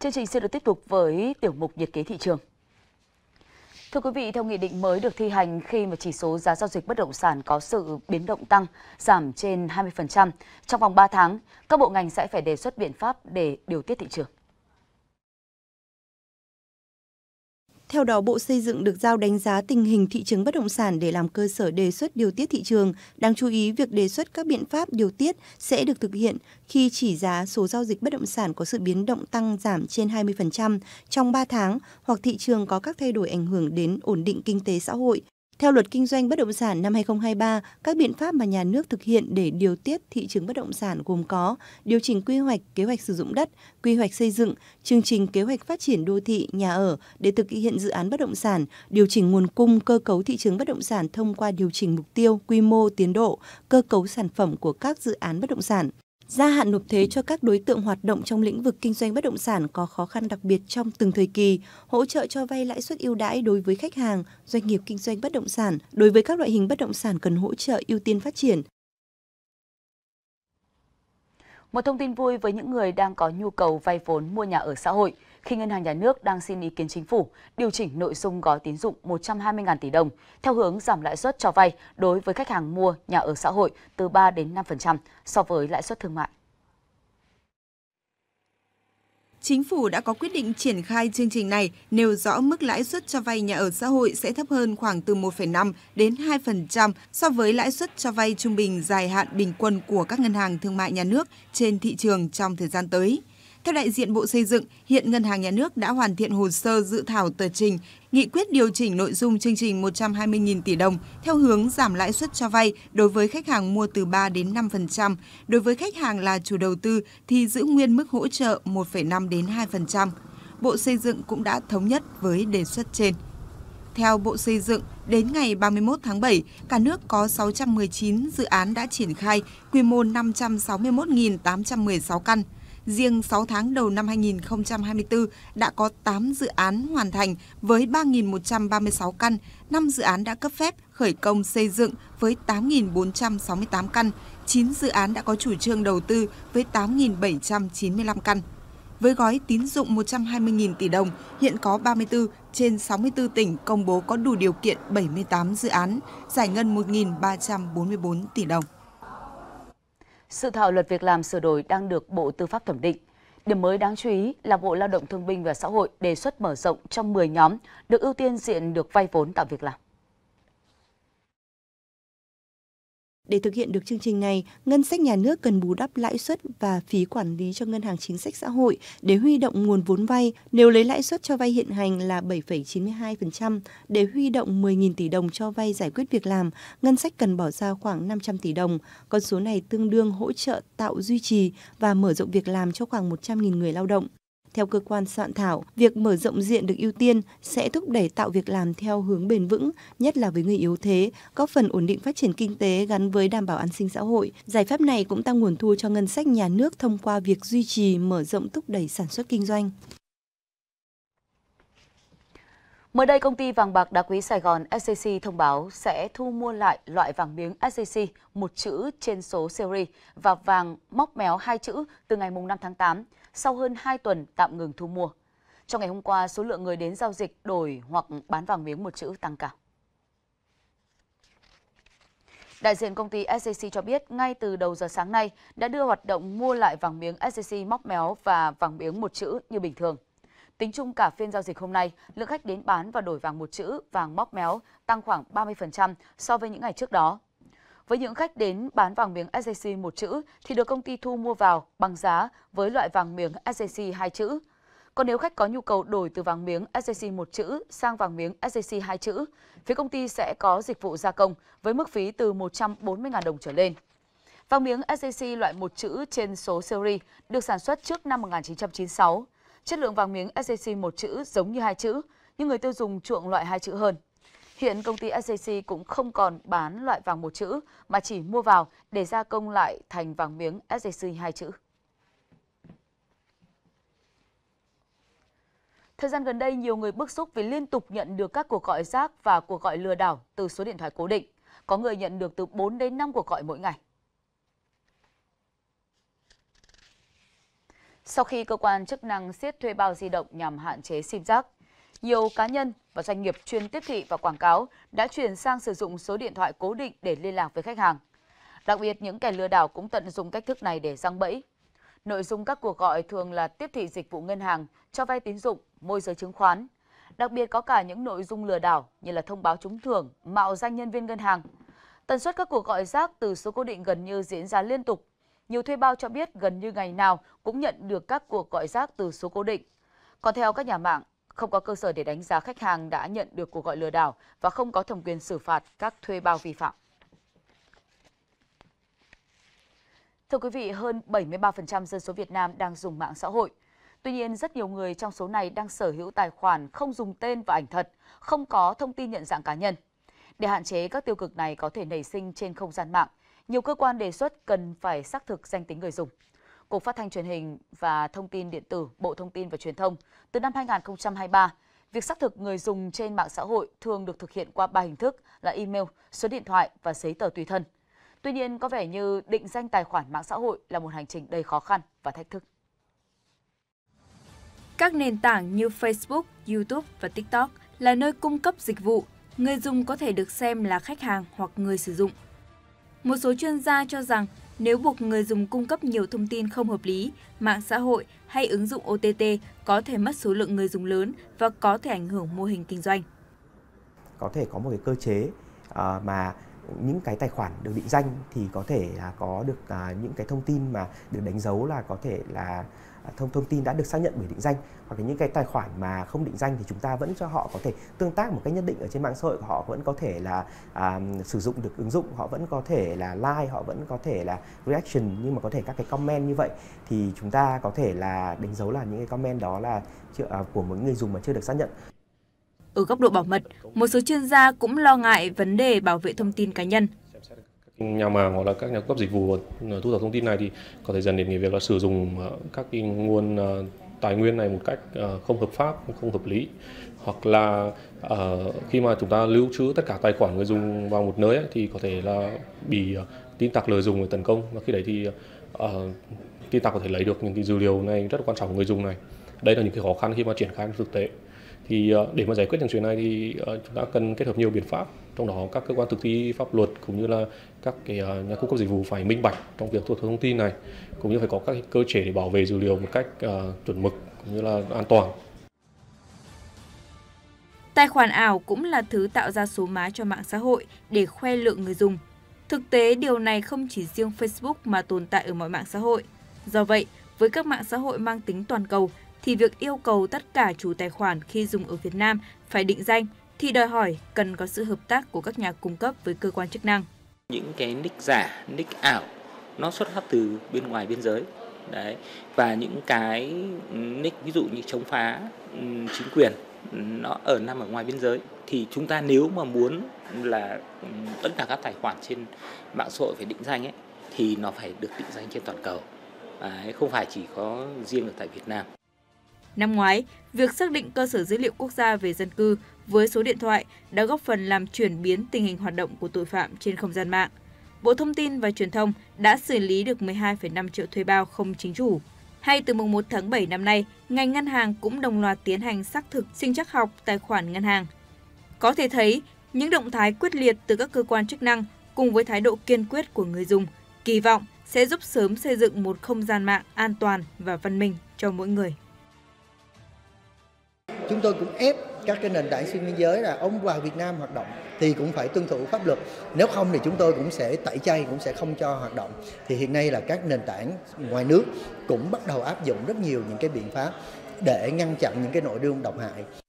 Chương trình sẽ được tiếp tục với tiểu mục nhiệt kế thị trường. Thưa quý vị, theo nghị định mới được thi hành khi mà chỉ số giá giao dịch bất động sản có sự biến động tăng, giảm trên 20% trong vòng 3 tháng, các bộ ngành sẽ phải đề xuất biện pháp để điều tiết thị trường. Theo đó, Bộ Xây dựng được giao đánh giá tình hình thị trường bất động sản để làm cơ sở đề xuất điều tiết thị trường. Đáng chú ý, việc đề xuất các biện pháp điều tiết sẽ được thực hiện khi chỉ giá số giao dịch bất động sản có sự biến động tăng giảm trên 20% trong 3 tháng hoặc thị trường có các thay đổi ảnh hưởng đến ổn định kinh tế xã hội. Theo luật kinh doanh bất động sản năm 2023, các biện pháp mà nhà nước thực hiện để điều tiết thị trường bất động sản gồm có điều chỉnh quy hoạch, kế hoạch sử dụng đất, quy hoạch xây dựng, chương trình kế hoạch phát triển đô thị, nhà ở để thực hiện dự án bất động sản, điều chỉnh nguồn cung, cơ cấu thị trường bất động sản thông qua điều chỉnh mục tiêu, quy mô, tiến độ, cơ cấu sản phẩm của các dự án bất động sản gia hạn nộp thuế cho các đối tượng hoạt động trong lĩnh vực kinh doanh bất động sản có khó khăn đặc biệt trong từng thời kỳ, hỗ trợ cho vay lãi suất ưu đãi đối với khách hàng, doanh nghiệp kinh doanh bất động sản, đối với các loại hình bất động sản cần hỗ trợ ưu tiên phát triển. Một thông tin vui với những người đang có nhu cầu vay vốn mua nhà ở xã hội – khi Ngân hàng Nhà nước đang xin ý kiến chính phủ điều chỉnh nội dung gói tín dụng 120.000 tỷ đồng theo hướng giảm lãi suất cho vay đối với khách hàng mua nhà ở xã hội từ 3 đến 5% so với lãi suất thương mại. Chính phủ đã có quyết định triển khai chương trình này, nêu rõ mức lãi suất cho vay nhà ở xã hội sẽ thấp hơn khoảng từ 1,5 đến 2% so với lãi suất cho vay trung bình dài hạn bình quân của các ngân hàng thương mại nhà nước trên thị trường trong thời gian tới. Theo đại diện Bộ Xây dựng, hiện Ngân hàng Nhà nước đã hoàn thiện hồ sơ dự thảo tờ trình nghị quyết điều chỉnh nội dung chương trình 120.000 tỷ đồng theo hướng giảm lãi suất cho vay đối với khách hàng mua từ 3 đến 5%, đối với khách hàng là chủ đầu tư thì giữ nguyên mức hỗ trợ 1,5 đến 2%. Bộ Xây dựng cũng đã thống nhất với đề xuất trên. Theo Bộ Xây dựng, đến ngày 31 tháng 7, cả nước có 619 dự án đã triển khai, quy mô 561.816 căn – riêng 6 tháng đầu năm 2024 đã có 8 dự án hoàn thành với 3.136 căn, 5 dự án đã cấp phép khởi công xây dựng với 8.468 căn, 9 dự án đã có chủ trương đầu tư với 8.795 căn. Với gói tín dụng 120.000 tỷ đồng, hiện có 34 trên 64 tỉnh công bố có đủ điều kiện 78 dự án, giải ngân 1.344 tỷ đồng sự thảo luật việc làm sửa đổi đang được Bộ Tư pháp thẩm định. Điểm mới đáng chú ý là Bộ Lao động Thương binh và Xã hội đề xuất mở rộng trong 10 nhóm được ưu tiên diện được vay vốn tạo việc làm. Để thực hiện được chương trình này, ngân sách nhà nước cần bù đắp lãi suất và phí quản lý cho ngân hàng chính sách xã hội để huy động nguồn vốn vay. Nếu lấy lãi suất cho vay hiện hành là 7,92% để huy động 10.000 tỷ đồng cho vay giải quyết việc làm, ngân sách cần bỏ ra khoảng 500 tỷ đồng. Con số này tương đương hỗ trợ tạo duy trì và mở rộng việc làm cho khoảng 100.000 người lao động. Theo cơ quan soạn thảo, việc mở rộng diện được ưu tiên sẽ thúc đẩy tạo việc làm theo hướng bền vững, nhất là với người yếu thế, góp phần ổn định phát triển kinh tế gắn với đảm bảo an sinh xã hội. Giải pháp này cũng tăng nguồn thu cho ngân sách nhà nước thông qua việc duy trì, mở rộng thúc đẩy sản xuất kinh doanh. Mới đây, công ty vàng bạc đá quý Sài Gòn SCC thông báo sẽ thu mua lại loại vàng miếng SCC một chữ trên số series và vàng móc méo hai chữ từ ngày 5 tháng 8, sau hơn 2 tuần tạm ngừng thu mua. Trong ngày hôm qua, số lượng người đến giao dịch đổi hoặc bán vàng miếng một chữ tăng cao. Đại diện công ty SCC cho biết ngay từ đầu giờ sáng nay đã đưa hoạt động mua lại vàng miếng SCC móc méo và vàng miếng một chữ như bình thường. Tính chung cả phiên giao dịch hôm nay, lượng khách đến bán và đổi vàng một chữ, vàng móc méo tăng khoảng 30% so với những ngày trước đó. Với những khách đến bán vàng miếng SJC một chữ thì được công ty thu mua vào bằng giá với loại vàng miếng SJC hai chữ. Còn nếu khách có nhu cầu đổi từ vàng miếng SJC một chữ sang vàng miếng SJC hai chữ, phía công ty sẽ có dịch vụ gia công với mức phí từ 140.000 đồng trở lên. Vàng miếng SJC loại một chữ trên số series được sản xuất trước năm 1996. Chất lượng vàng miếng SJC một chữ giống như hai chữ, nhưng người tiêu dùng chuộng loại hai chữ hơn. Hiện công ty SJC cũng không còn bán loại vàng một chữ mà chỉ mua vào để gia công lại thành vàng miếng SJC hai chữ. Thời gian gần đây, nhiều người bức xúc vì liên tục nhận được các cuộc gọi rác và cuộc gọi lừa đảo từ số điện thoại cố định. Có người nhận được từ 4 đến 5 cuộc gọi mỗi ngày. sau khi cơ quan chức năng siết thuê bao di động nhằm hạn chế sim giác. Nhiều cá nhân và doanh nghiệp chuyên tiếp thị và quảng cáo đã chuyển sang sử dụng số điện thoại cố định để liên lạc với khách hàng. Đặc biệt, những kẻ lừa đảo cũng tận dụng cách thức này để răng bẫy. Nội dung các cuộc gọi thường là tiếp thị dịch vụ ngân hàng, cho vay tín dụng, môi giới chứng khoán. Đặc biệt có cả những nội dung lừa đảo như là thông báo trúng thưởng, mạo danh nhân viên ngân hàng. Tần suất các cuộc gọi rác từ số cố định gần như diễn ra liên tục nhiều thuê bao cho biết gần như ngày nào cũng nhận được các cuộc gọi rác từ số cố định. Còn theo các nhà mạng, không có cơ sở để đánh giá khách hàng đã nhận được cuộc gọi lừa đảo và không có thẩm quyền xử phạt các thuê bao vi phạm. Thưa quý vị, hơn 73% dân số Việt Nam đang dùng mạng xã hội. Tuy nhiên, rất nhiều người trong số này đang sở hữu tài khoản không dùng tên và ảnh thật, không có thông tin nhận dạng cá nhân. Để hạn chế các tiêu cực này có thể nảy sinh trên không gian mạng, nhiều cơ quan đề xuất cần phải xác thực danh tính người dùng. Cục Phát thanh Truyền hình và Thông tin điện tử, Bộ Thông tin và Truyền thông từ năm 2023, việc xác thực người dùng trên mạng xã hội thường được thực hiện qua ba hình thức là email, số điện thoại và giấy tờ tùy thân. Tuy nhiên, có vẻ như định danh tài khoản mạng xã hội là một hành trình đầy khó khăn và thách thức. Các nền tảng như Facebook, YouTube và TikTok là nơi cung cấp dịch vụ, người dùng có thể được xem là khách hàng hoặc người sử dụng một số chuyên gia cho rằng nếu buộc người dùng cung cấp nhiều thông tin không hợp lý, mạng xã hội hay ứng dụng OTT có thể mất số lượng người dùng lớn và có thể ảnh hưởng mô hình kinh doanh. Có thể có một cái cơ chế à, mà những cái tài khoản được định danh thì có thể là có được à, những cái thông tin mà được đánh dấu là có thể là À, thông thông tin đã được xác nhận bởi định danh hoặc là những cái tài khoản mà không định danh thì chúng ta vẫn cho họ có thể tương tác một cách nhất định ở trên mạng xã hội họ vẫn có thể là à, sử dụng được ứng dụng họ vẫn có thể là like họ vẫn có thể là reaction nhưng mà có thể các cái comment như vậy thì chúng ta có thể là đánh dấu là những cái comment đó là à, của một người dùng mà chưa được xác nhận ở góc độ bảo mật, một số chuyên gia cũng lo ngại vấn đề bảo vệ thông tin cá nhân. Nhà màng hoặc là các nhà cung cấp dịch vụ ờ, thu thập thông tin này thì có thể dần đến cái việc là sử dụng ờ, các cái nguồn ờ, tài nguyên này một cách không hợp pháp, không hợp lý hoặc là khi mà chúng ta lưu trữ tất cả tài khoản người dùng vào một nơi thì có thể là bị tin tặc lợi dụng để tấn công và khi đấy thì tin tặc có thể lấy được những cái dữ liệu này rất là quan trọng của người dùng này. Đây là những cái khó khăn khi mà triển khai thực tế thì ờ, để mà giải quyết những chuyện này thì ờ, chúng ta cần kết hợp nhiều biện pháp trong đó các cơ quan thực thi pháp luật cũng như là các cái ờ, nhà cung cấp dịch vụ phải minh bạch trong việc thu thập thông tin này cũng như phải có các cơ chế để bảo vệ dữ liệu một cách chuẩn mực cũng như là an toàn Tài khoản ảo cũng là thứ tạo ra số má cho mạng xã hội để khoe lượng người dùng. Thực tế, điều này không chỉ riêng Facebook mà tồn tại ở mọi mạng xã hội. Do vậy, với các mạng xã hội mang tính toàn cầu, thì việc yêu cầu tất cả chủ tài khoản khi dùng ở Việt Nam phải định danh thì đòi hỏi cần có sự hợp tác của các nhà cung cấp với cơ quan chức năng. Những cái nick giả, nick ảo nó xuất phát từ bên ngoài biên giới. Đấy. Và những cái nick ví dụ như chống phá ừ, chính quyền nó ở nằm ở ngoài biên giới thì chúng ta nếu mà muốn là ừ, tất cả các tài khoản trên mạng xã hội phải định danh ấy thì nó phải được định danh trên toàn cầu. Đấy, không phải chỉ có riêng ở tại Việt Nam. Năm ngoái, việc xác định cơ sở dữ liệu quốc gia về dân cư với số điện thoại đã góp phần làm chuyển biến tình hình hoạt động của tội phạm trên không gian mạng. Bộ Thông tin và Truyền thông đã xử lý được 12,5 triệu thuê bao không chính chủ. Hay từ mùng 1 tháng 7 năm nay, ngành ngân hàng cũng đồng loạt tiến hành xác thực sinh chắc học tài khoản ngân hàng. Có thể thấy, những động thái quyết liệt từ các cơ quan chức năng cùng với thái độ kiên quyết của người dùng, kỳ vọng sẽ giúp sớm xây dựng một không gian mạng an toàn và văn minh cho mỗi người chúng tôi cũng ép các cái nền tảng xuyên biên giới là ông vào Việt Nam hoạt động thì cũng phải tuân thủ pháp luật nếu không thì chúng tôi cũng sẽ tẩy chay cũng sẽ không cho hoạt động thì hiện nay là các nền tảng ngoài nước cũng bắt đầu áp dụng rất nhiều những cái biện pháp để ngăn chặn những cái nội dung độc hại